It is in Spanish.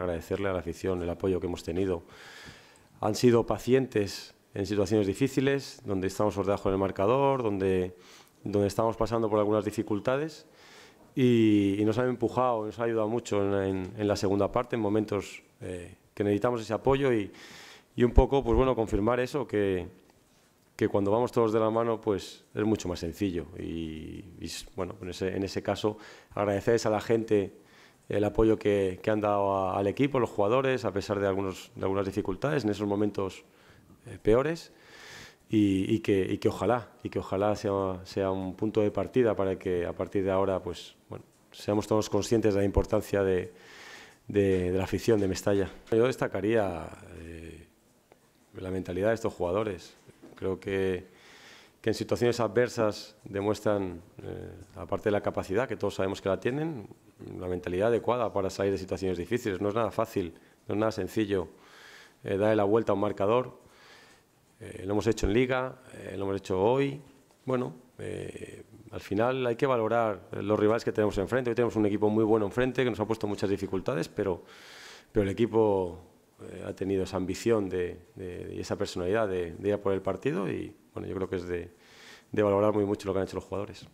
agradecerle a la afición el apoyo que hemos tenido. Han sido pacientes en situaciones difíciles, donde estamos por debajo del marcador, donde, donde estamos pasando por algunas dificultades y, nos han empujado, nos ha ayudado mucho en, la segunda parte, en momentos eh, que necesitamos ese apoyo y, un poco, pues bueno, confirmar eso, que, que, cuando vamos todos de la mano, pues es mucho más sencillo. Y, bueno, en ese, en ese caso, agradecer a la gente el apoyo que, que han dado al equipo, los jugadores, a pesar de, algunos, algunas dificultades en esos momentos eh, peores. Y, que, y, que, ojalá, y que ojalá sea, sea, un punto de partida para que a partir de ahora pues, bueno, seamos todos conscientes de la importancia de, de, la afición de Mestalla. Yo destacaría eh, la mentalidad de estos jugadores. Creo que que en situaciones adversas demuestran, eh, aparte de la capacidad, que todos sabemos que la tienen, la mentalidad adecuada para salir de situaciones difíciles. No es nada fácil, no es nada sencillo eh, darle la vuelta a un marcador. Eh, lo hemos hecho en liga, lo hemos hecho hoy. Bueno, al final hay que valorar los rivales que tenemos enfrente. Hoy tenemos un equipo muy bueno enfrente que nos ha puesto muchas dificultades, pero, pero el equipo ha tenido esa ambición de, y esa personalidad de, ir a por el partido y, bueno, yo creo que es de, valorar muy mucho lo que han hecho los jugadores.